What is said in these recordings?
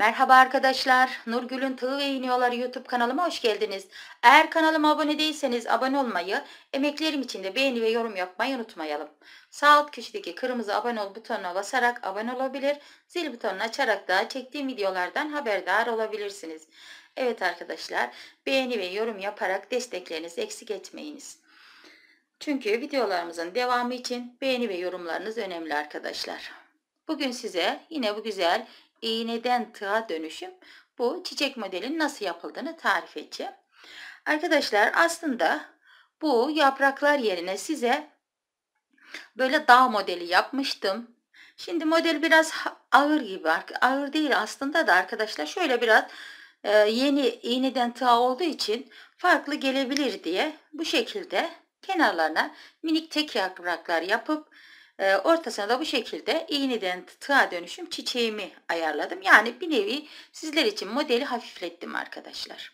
Merhaba arkadaşlar, Nurgül'ün Tığı ve İğniyorlar YouTube kanalıma hoş geldiniz. Eğer kanalıma abone değilseniz abone olmayı, emeklerim için de beğeni ve yorum yapmayı unutmayalım. Sağ alt köşedeki kırmızı abone ol butonuna basarak abone olabilir, zil butonunu açarak da çektiğim videolardan haberdar olabilirsiniz. Evet arkadaşlar, beğeni ve yorum yaparak desteklerinizi eksik etmeyiniz. Çünkü videolarımızın devamı için beğeni ve yorumlarınız önemli arkadaşlar. Bugün size yine bu güzel iğneden tığa dönüşüm bu çiçek modelin nasıl yapıldığını tarif edeceğim. Arkadaşlar aslında bu yapraklar yerine size böyle dağ modeli yapmıştım. Şimdi model biraz ağır gibi. Ağır değil aslında da arkadaşlar şöyle biraz e, yeni iğneden tığa olduğu için farklı gelebilir diye bu şekilde kenarlarına minik tek yapraklar yapıp ee, ortasına da bu şekilde iğneden tığa dönüşüm çiçeğimi ayarladım. Yani bir nevi sizler için modeli hafiflettim arkadaşlar.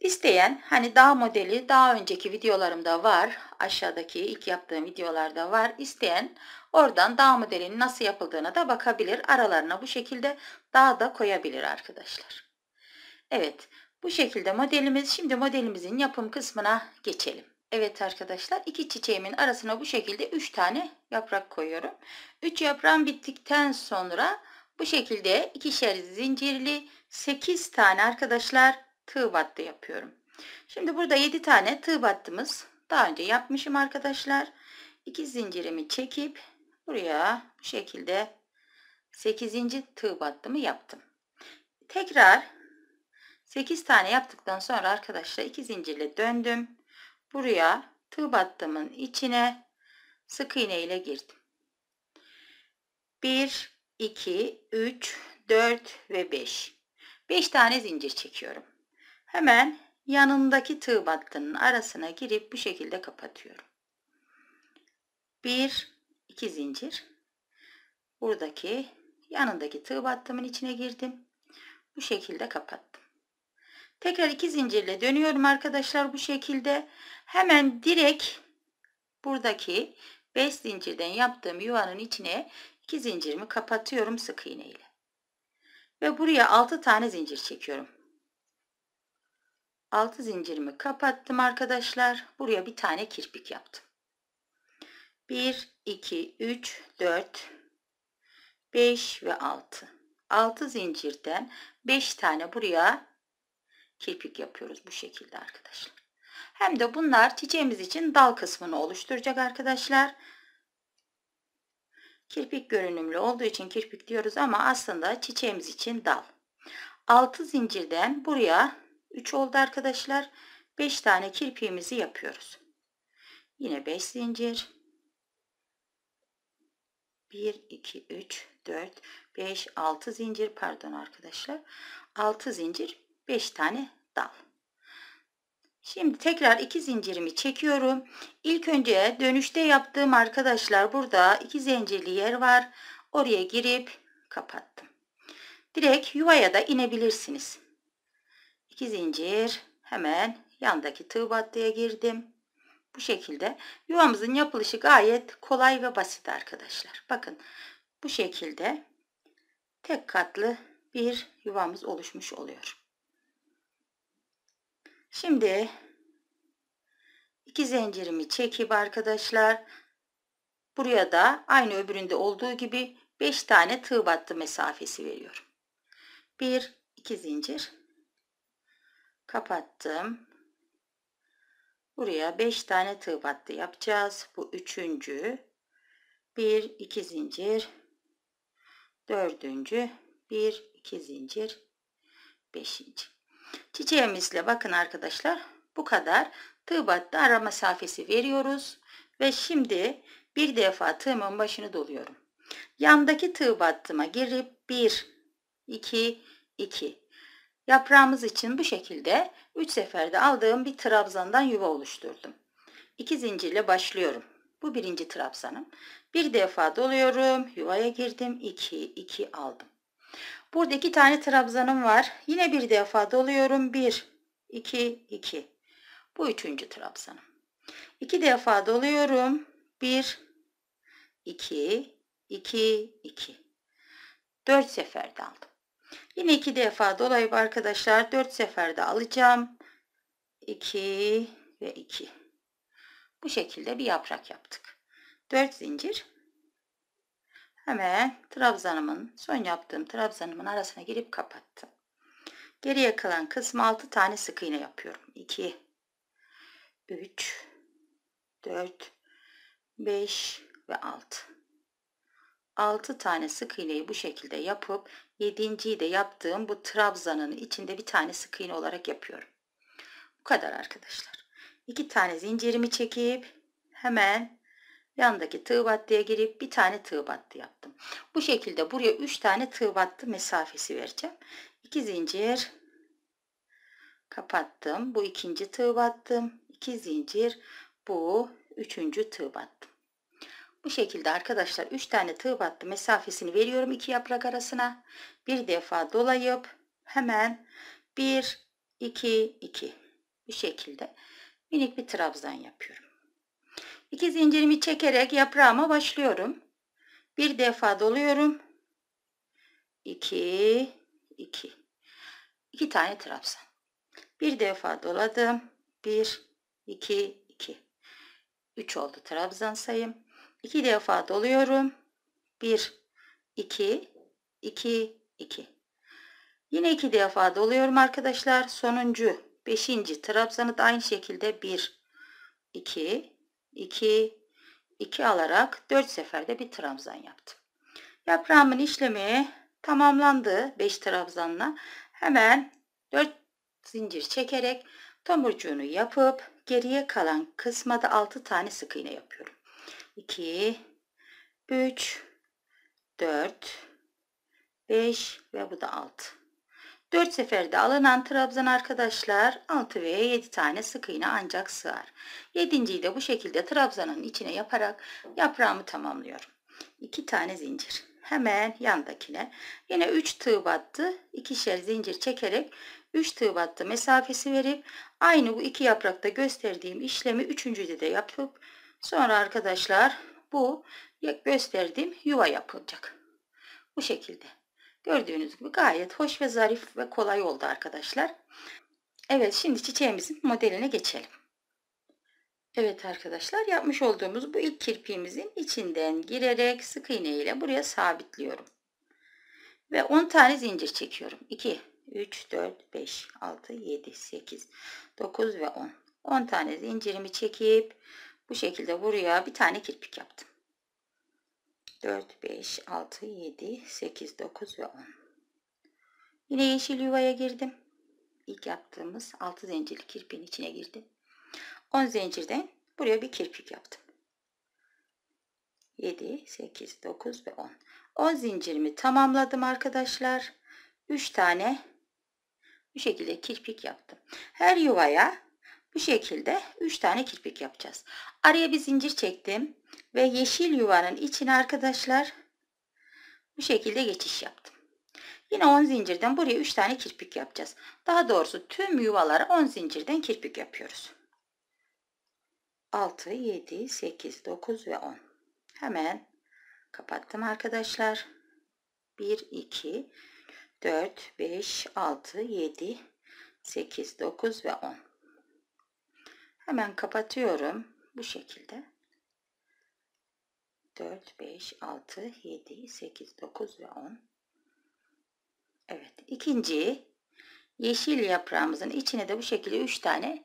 İsteyen hani dağ modeli daha önceki videolarımda var. Aşağıdaki ilk yaptığım videolarda var. İsteyen oradan dağ modelinin nasıl yapıldığına da bakabilir. Aralarına bu şekilde dağ da koyabilir arkadaşlar. Evet bu şekilde modelimiz. Şimdi modelimizin yapım kısmına geçelim. Evet arkadaşlar iki çiçeğimin arasına bu şekilde 3 tane yaprak koyuyorum. 3 yaprağım bittikten sonra bu şekilde ikişer zincirli 8 tane arkadaşlar tığ battı yapıyorum. Şimdi burada 7 tane tığ battımız daha önce yapmışım arkadaşlar. 2 zincirimi çekip buraya bu şekilde 8. tığ battımı yaptım. Tekrar 8 tane yaptıktan sonra arkadaşlar 2 zincirle döndüm. Buraya tığ battımın içine sık iğne ile girdim. 1, 2, 3, 4 ve 5. 5 tane zincir çekiyorum. Hemen yanındaki tığ battının arasına girip bu şekilde kapatıyorum. 1, 2 zincir. Buradaki yanındaki tığ battımın içine girdim. Bu şekilde kapattım. Tekrar iki zincirle dönüyorum arkadaşlar bu şekilde. Hemen direkt buradaki 5 zincirden yaptığım yuvanın içine 2 zincirimi kapatıyorum sık iğne ile. Ve buraya 6 tane zincir çekiyorum. 6 zincirimi kapattım arkadaşlar. Buraya bir tane kirpik yaptım. 1, 2, 3, 4, 5 ve 6. 6 zincirden 5 tane buraya kirpik yapıyoruz bu şekilde arkadaşlar. Hem de bunlar çiçeğimiz için dal kısmını oluşturacak arkadaşlar. Kirpik görünümlü olduğu için kirpik diyoruz ama aslında çiçeğimiz için dal. 6 zincirden buraya 3 oldu arkadaşlar. 5 tane kirpiğimizi yapıyoruz. Yine 5 zincir. 1, 2, 3, 4, 5, 6 zincir pardon arkadaşlar. 6 zincir 5 tane dal. Şimdi tekrar iki zincirimi çekiyorum. İlk önce dönüşte yaptığım arkadaşlar burada iki zincirli yer var. Oraya girip kapattım. Direkt yuvaya da inebilirsiniz. İki zincir hemen yandaki tığ battıya girdim. Bu şekilde yuvamızın yapılışı gayet kolay ve basit arkadaşlar. Bakın bu şekilde tek katlı bir yuvamız oluşmuş oluyor. Şimdi iki zincirimi çekip arkadaşlar buraya da aynı öbüründe olduğu gibi 5 tane tığ battı mesafesi veriyorum. 1 2 zincir kapattım. Buraya 5 tane tığ battı yapacağız. Bu üçüncü. 1 2 zincir dördüncü. 1 2 zincir beşinci. Çiçeğimizle bakın arkadaşlar bu kadar tığ battı ara mesafesi veriyoruz. Ve şimdi bir defa tığımın başını doluyorum. Yandaki tığ battıma girip 1, 2, 2. Yaprağımız için bu şekilde 3 seferde aldığım bir trabzandan yuva oluşturdum. 2 zincirle başlıyorum. Bu birinci trabzanım. Bir defa doluyorum. Yuvaya girdim. 2, 2 aldım. Burada iki tane trabzanım var. Yine bir defa doluyorum. 1, 2, 2. Bu üçüncü trabzanım. İki defa doluyorum. 1, 2, 2, 2. 4 seferde aldım. Yine iki defa dolayıp arkadaşlar 4 seferde alacağım. 2 ve 2. Bu şekilde bir yaprak yaptık. 4 zincir hemen trabzanımın son yaptığım trabzanımın arasına girip kapattım. Geriye kalan kısmı 6 tane sık iğne yapıyorum. 2 3 4 5 ve 6. 6 tane sık iğneyi bu şekilde yapıp 7.yi de yaptığım bu trabzanın içinde bir tane sık iğne olarak yapıyorum. Bu kadar arkadaşlar. 2 tane zincirimi çekip hemen Yandaki tığ battıya girip bir tane tığ battı yaptım. Bu şekilde buraya 3 tane tığ battı mesafesi vereceğim. 2 zincir kapattım. Bu ikinci tığ battım. 2 zincir bu üçüncü tığ battım. Bu şekilde arkadaşlar 3 tane tığ battı mesafesini veriyorum iki yaprak arasına. Bir defa dolayıp hemen 1 2 2 bu şekilde minik bir trabzan yapıyorum. İki zincirimi çekerek yaprağıma başlıyorum. Bir defa doluyorum. İki, iki. İki tane trabzan. Bir defa doladım. Bir, iki, iki. Üç oldu trabzan sayım. İki defa doluyorum. Bir, iki, iki, iki. Yine iki defa doluyorum arkadaşlar. Sonuncu beşinci trabzanı da aynı şekilde 1 iki. 2, 2 alarak 4 seferde bir trabzan yaptım. Yaprağımın işlemi tamamlandı 5 trabzanla. Hemen 4 zincir çekerek tomurcuğunu yapıp geriye kalan kısma da 6 tane sık iğne yapıyorum. 2 3 4 5 ve bu da 6. 4 seferde alınan trabzan arkadaşlar 6 veya 7 tane sık iğne ancak sığar. 7.yi de bu şekilde trabzanın içine yaparak yaprağımı tamamlıyorum. 2 tane zincir. Hemen yandakine. Yine 3 tığ battı. 2'şer zincir çekerek 3 tığ battı mesafesi verip aynı bu iki yaprakta gösterdiğim işlemi 3.de de yapıp sonra arkadaşlar bu gösterdiğim yuva yapılacak. Bu şekilde. Gördüğünüz gibi gayet hoş ve zarif ve kolay oldu arkadaşlar. Evet şimdi çiçeğimizin modeline geçelim. Evet arkadaşlar yapmış olduğumuz bu ilk kirpiğimizin içinden girerek sık iğne ile buraya sabitliyorum. Ve 10 tane zincir çekiyorum. 2, 3, 4, 5, 6, 7, 8, 9 ve 10. 10 tane zincirimi çekip bu şekilde buraya bir tane kirpik yaptım. 4, 5, 6, 7, 8, 9 ve 10. Yine yeşil yuvaya girdim. İlk yaptığımız 6 zincirli kirpiğin içine girdim. 10 zincirden buraya bir kirpik yaptım. 7, 8, 9 ve 10. 10 zincirimi tamamladım arkadaşlar. 3 tane bu şekilde kirpik yaptım. Her yuvaya bu şekilde 3 tane kirpik yapacağız. Araya bir zincir çektim ve yeşil yuvanın içine arkadaşlar bu şekilde geçiş yaptım. Yine 10 zincirden buraya 3 tane kirpik yapacağız. Daha doğrusu tüm yuvalara 10 zincirden kirpik yapıyoruz. 6, 7, 8, 9 ve 10. Hemen kapattım arkadaşlar. 1, 2, 4, 5, 6, 7, 8, 9 ve 10. Hemen kapatıyorum. Bu şekilde. 4, 5, 6, 7, 8, 9 ve 10. Evet. ikinci yeşil yaprağımızın içine de bu şekilde 3 tane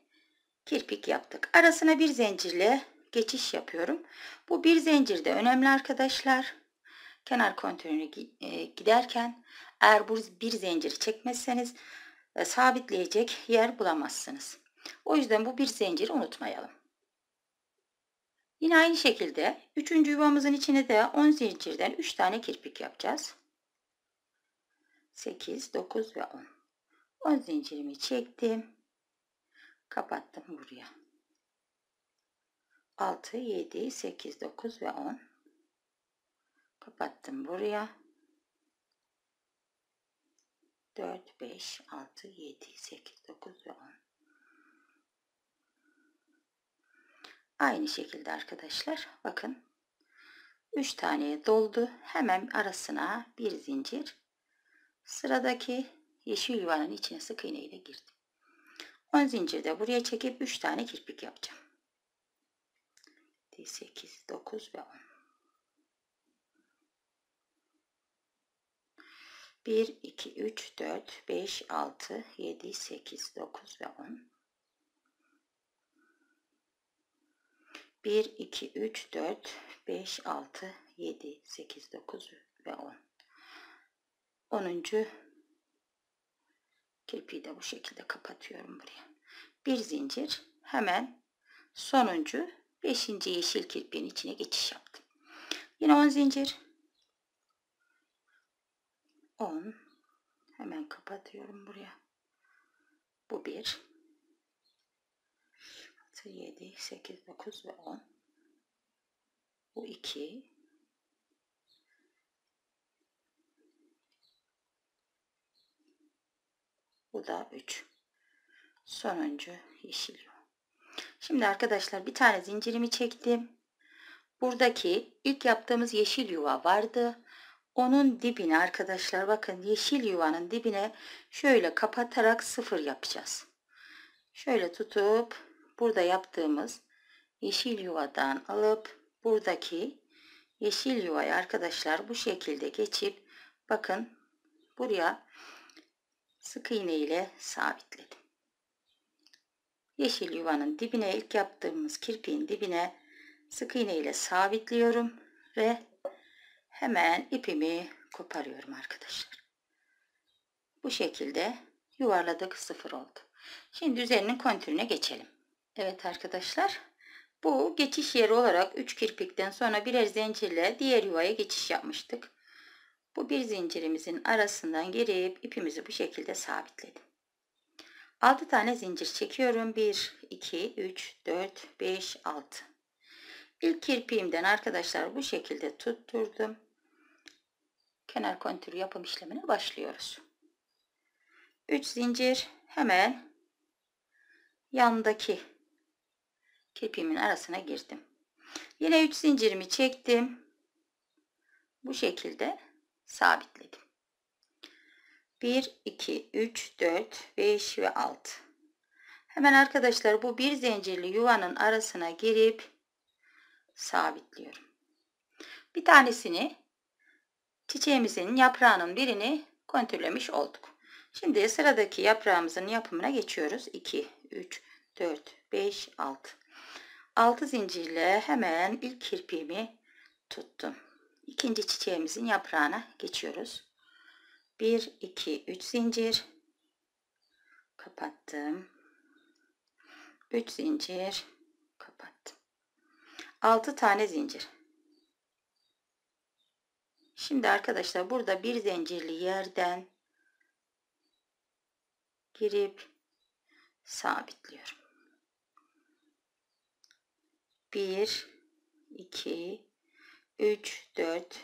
kirpik yaptık. Arasına bir zincirle geçiş yapıyorum. Bu bir zincir de önemli arkadaşlar. Kenar kontürünü e, giderken eğer bu bir zincir çekmezseniz e, sabitleyecek yer bulamazsınız. O yüzden bu bir zinciri unutmayalım. Yine aynı şekilde 3. yuvamızın içine de 10 zincirden 3 tane kirpik yapacağız. 8, 9 ve 10. 10 zincirimi çektim. Kapattım buraya. 6, 7, 8, 9 ve 10. Kapattım buraya. 4, 5, 6, 7, 8, 9 ve 10. Aynı şekilde arkadaşlar bakın 3 tane doldu. Hemen arasına bir zincir. Sıradaki yeşil yuvanın içine sık iğne ile girdim. 10 zincirde buraya çekip 3 tane kirpik yapacağım. 8, 9 ve 10. 1, 2, 3, 4, 5, 6, 7, 8, 9 ve 10. 1, 2, 3, 4, 5, 6, 7, 8, 9 ve 10. 10. kirpiği de bu şekilde kapatıyorum buraya. Bir zincir hemen sonuncu 5. yeşil kirpiğin içine geçiş yaptım. Yine 10 zincir. 10. Hemen kapatıyorum buraya. Bu bir. 6, 7, 8, 9 ve 10. Bu 2. Bu da 3. Sonuncu yeşil. Şimdi arkadaşlar bir tane zincirimi çektim. Buradaki ilk yaptığımız yeşil yuva vardı. Onun dibine arkadaşlar bakın yeşil yuvanın dibine şöyle kapatarak sıfır yapacağız. Şöyle tutup burada yaptığımız yeşil yuvadan alıp buradaki yeşil yuvayı arkadaşlar bu şekilde geçip bakın buraya sık iğne ile sabitledim. Yeşil yuvanın dibine ilk yaptığımız kirpiğin dibine sık iğne ile sabitliyorum ve hemen ipimi koparıyorum arkadaşlar. Bu şekilde yuvarladık sıfır oldu. Şimdi üzerinin kontürüne geçelim. Evet arkadaşlar. Bu geçiş yeri olarak 3 kirpikten sonra birer zincirle diğer yuvaya geçiş yapmıştık. Bu bir zincirimizin arasından girip ipimizi bu şekilde sabitledim. 6 tane zincir çekiyorum. 1, 2, 3, 4, 5, 6. İlk kirpiğimden arkadaşlar bu şekilde tutturdum. Kenar kontür yapım işlemine başlıyoruz. 3 zincir hemen yandaki kepimin arasına girdim. Yine 3 zincirimi çektim. Bu şekilde sabitledim. 1, 2, 3, 4, 5 ve 6. Hemen arkadaşlar bu bir zincirli yuvanın arasına girip sabitliyorum. Bir tanesini çiçeğimizin yaprağının birini kontürlemiş olduk. Şimdi sıradaki yaprağımızın yapımına geçiyoruz. 2, 3, 4, 5, 6. 6 zincirle hemen ilk kirpiğimi tuttum. İkinci çiçeğimizin yaprağına geçiyoruz. 1 2 3 zincir kapattım. 3 zincir kapattım. 6 tane zincir. Şimdi arkadaşlar burada bir zincirli yerden girip sabitliyorum. 1, 2, 3, 4,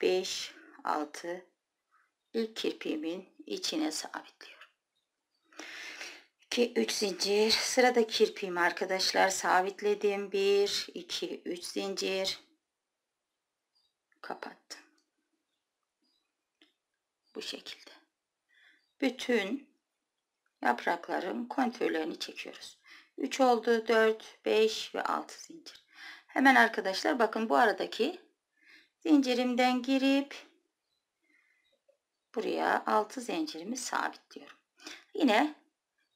5, 6 ilk kirpiğimin içine sabitliyorum. 2, 3 zincir. Sırada kirpiğim arkadaşlar sabitledim. 1, 2, 3 zincir. Kapattım. Bu şekilde. Bütün yaprakların kontürlerini çekiyoruz. 3 oldu 4 5 ve 6 zincir hemen arkadaşlar bakın bu aradaki zincirimden girip buraya 6 zincirimi sabitliyorum yine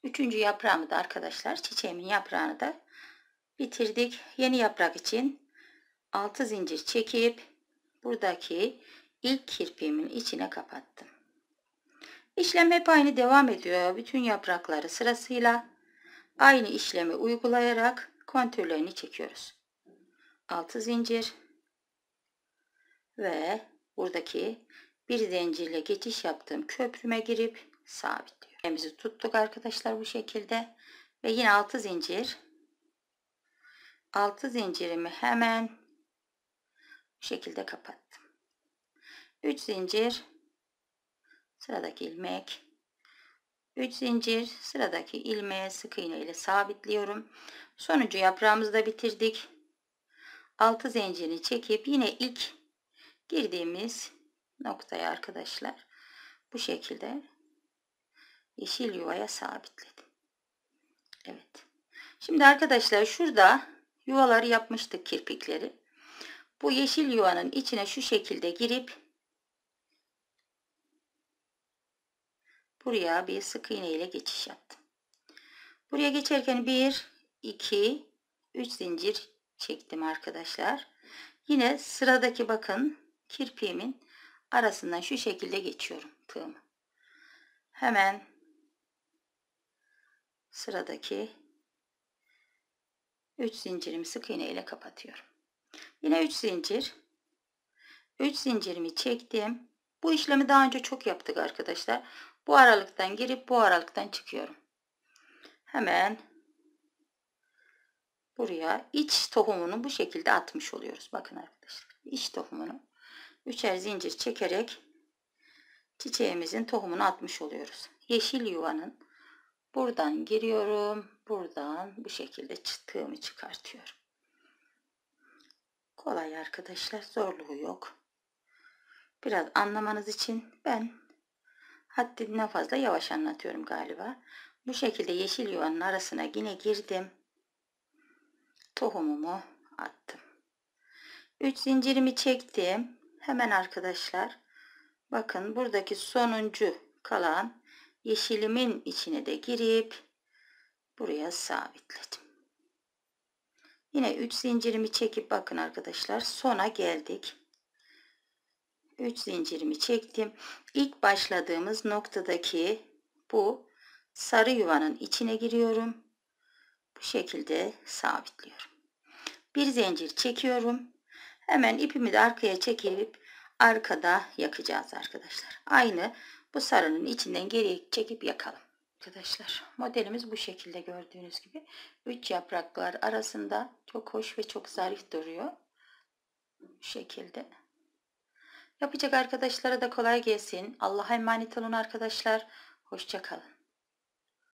3. yaprağımı da arkadaşlar çiçeğimin yaprağını da bitirdik yeni yaprak için 6 zincir çekip buradaki ilk kirpiğimin içine kapattım işlem hep aynı devam ediyor bütün yaprakları sırasıyla Aynı işlemi uygulayarak kontürlerini çekiyoruz. 6 zincir ve buradaki bir zincirle geçiş yaptığım köprüme girip sabitliyor. Elimizi tuttuk arkadaşlar bu şekilde ve yine 6 zincir 6 zincirimi hemen bu şekilde kapattım. 3 zincir sıradaki ilmek 3 zincir sıradaki ilmeğe sık iğne ile sabitliyorum. Sonucu yaprağımızı da bitirdik. 6 zincirini çekip yine ilk girdiğimiz noktaya arkadaşlar bu şekilde yeşil yuvaya sabitledim. Evet. Şimdi arkadaşlar şurada yuvaları yapmıştık kirpikleri. Bu yeşil yuvanın içine şu şekilde girip buraya bir sık iğne ile geçiş yaptım. Buraya geçerken 1, 2, 3 zincir çektim arkadaşlar. Yine sıradaki bakın kirpiğimin arasından şu şekilde geçiyorum tığımı. Hemen sıradaki 3 zincirimi sık iğne ile kapatıyorum. Yine 3 zincir. 3 zincirimi çektim. Bu işlemi daha önce çok yaptık arkadaşlar. Bu aralıktan girip bu aralıktan çıkıyorum. Hemen buraya iç tohumunu bu şekilde atmış oluyoruz. Bakın arkadaşlar iç tohumunu üçer zincir çekerek çiçeğimizin tohumunu atmış oluyoruz. Yeşil yuvanın buradan giriyorum. Buradan bu şekilde çıktığımı çıkartıyorum. Kolay arkadaşlar zorluğu yok. Biraz anlamanız için ben Haddinden fazla yavaş anlatıyorum galiba. Bu şekilde yeşil yuvanın arasına yine girdim. Tohumumu attım. 3 zincirimi çektim. Hemen arkadaşlar bakın buradaki sonuncu kalan yeşilimin içine de girip buraya sabitledim. Yine 3 zincirimi çekip bakın arkadaşlar sona geldik. 3 zincirimi çektim. İlk başladığımız noktadaki bu sarı yuvanın içine giriyorum. Bu şekilde sabitliyorum. Bir zincir çekiyorum. Hemen ipimi de arkaya çekip arkada yakacağız arkadaşlar. Aynı bu sarının içinden geri çekip yakalım. Arkadaşlar modelimiz bu şekilde gördüğünüz gibi. 3 yapraklar arasında çok hoş ve çok zarif duruyor. Bu şekilde. Yapacak arkadaşlara da kolay gelsin. Allah'a emanet olun arkadaşlar. Hoşçakalın.